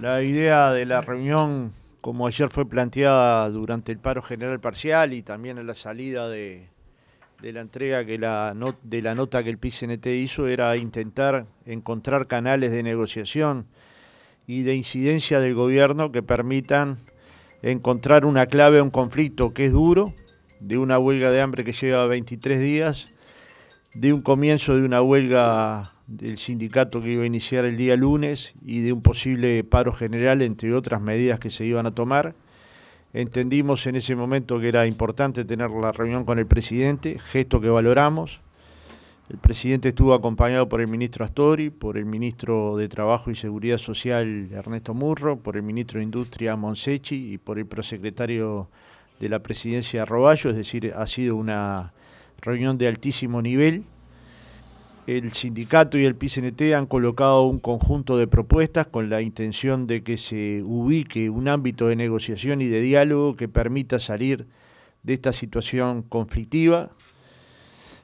La idea de la reunión, como ayer fue planteada durante el paro general parcial y también en la salida de, la entrega de la nota que el PCNT hizo, era intentar encontrar canales de negociación y de incidencia del gobierno que permitan encontrar una clave a un conflicto que es duro, de una huelga de hambre que lleva 23 días, de un comienzo de una huelga del sindicato que iba a iniciar el día lunes y de un posible paro general, entre otras medidas que se iban a tomar. Entendimos en ese momento que era importante tener la reunión con el presidente, gesto que valoramos. El presidente estuvo acompañado por el ministro Astori, por el ministro de Trabajo y Seguridad Social Ernesto Murro, por el ministro de Industria Monsechi y por el prosecretario de la presidencia Roballo, es decir, ha sido una reunión de altísimo nivel el sindicato y el PCNT han colocado un conjunto de propuestas con la intención de que se ubique un ámbito de negociación y de diálogo que permita salir de esta situación conflictiva.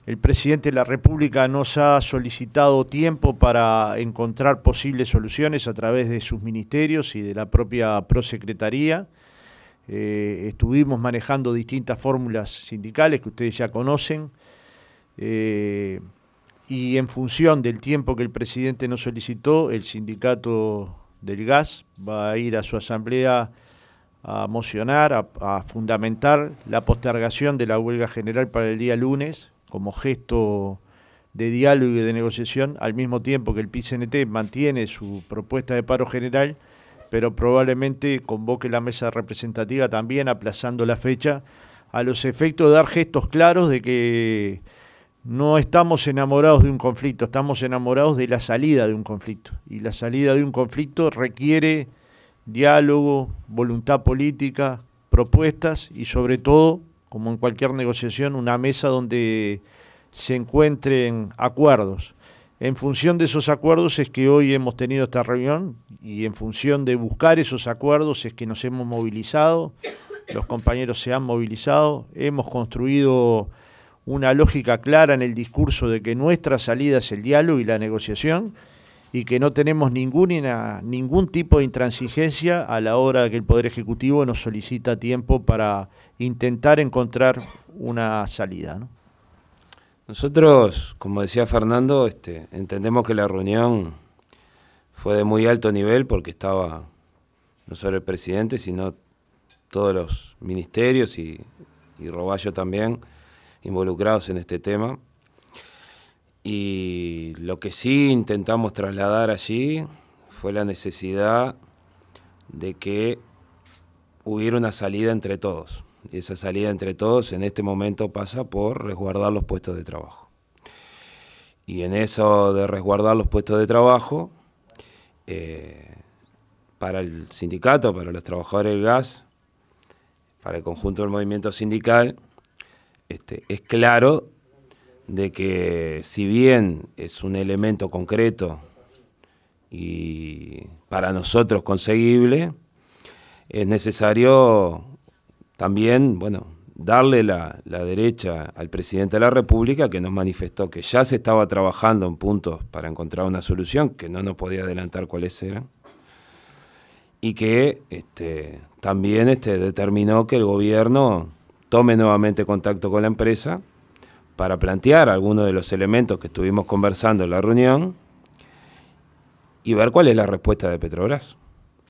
El presidente de la República nos ha solicitado tiempo para encontrar posibles soluciones a través de sus ministerios y de la propia prosecretaría. Eh, estuvimos manejando distintas fórmulas sindicales que ustedes ya conocen. Eh, y en función del tiempo que el presidente nos solicitó, el sindicato del gas va a ir a su asamblea a mocionar, a, fundamentar la postergación de la huelga general para el día lunes como gesto de diálogo y de negociación, al mismo tiempo que el PCNT mantiene su propuesta de paro general, pero probablemente convoque la mesa representativa también aplazando la fecha a los efectos de dar gestos claros de que no estamos enamorados de un conflicto, estamos enamorados de la salida de un conflicto. Y la salida de un conflicto requiere diálogo, voluntad política, propuestas y sobre todo, como en cualquier negociación, una mesa donde se encuentren acuerdos. En función de esos acuerdos es que hoy hemos tenido esta reunión y en función de buscar esos acuerdos es que nos hemos movilizado, los compañeros se han movilizado, hemos construido una lógica clara en el discurso de que nuestra salida es el diálogo y la negociación y que no tenemos ninguna, ningún tipo de intransigencia a la hora de que el Poder Ejecutivo nos solicita tiempo para intentar encontrar una salida. Nosotros, como decía Fernando, este, entendemos que la reunión fue de muy alto nivel porque estaba no solo el presidente, sino todos los ministerios y, y Roballo también involucrados en este tema. Y lo que sí intentamos trasladar allí fue la necesidad de que hubiera una salida entre todos. Y esa salida entre todos en este momento pasa por resguardar los puestos de trabajo. Y en eso de resguardar los puestos de trabajo, eh, para el sindicato, para los trabajadores del gas, para el conjunto del movimiento sindical, este, es claro de que si bien es un elemento concreto y para nosotros conseguible, es necesario también, bueno, darle la, derecha al presidente de la República que nos manifestó que ya se estaba trabajando en puntos para encontrar una solución, que no nos podía adelantar cuáles eran, y que este, también este, determinó que el gobierno tome nuevamente contacto con la empresa para plantear algunos de los elementos que estuvimos conversando en la reunión y ver cuál es la respuesta de Petrobras.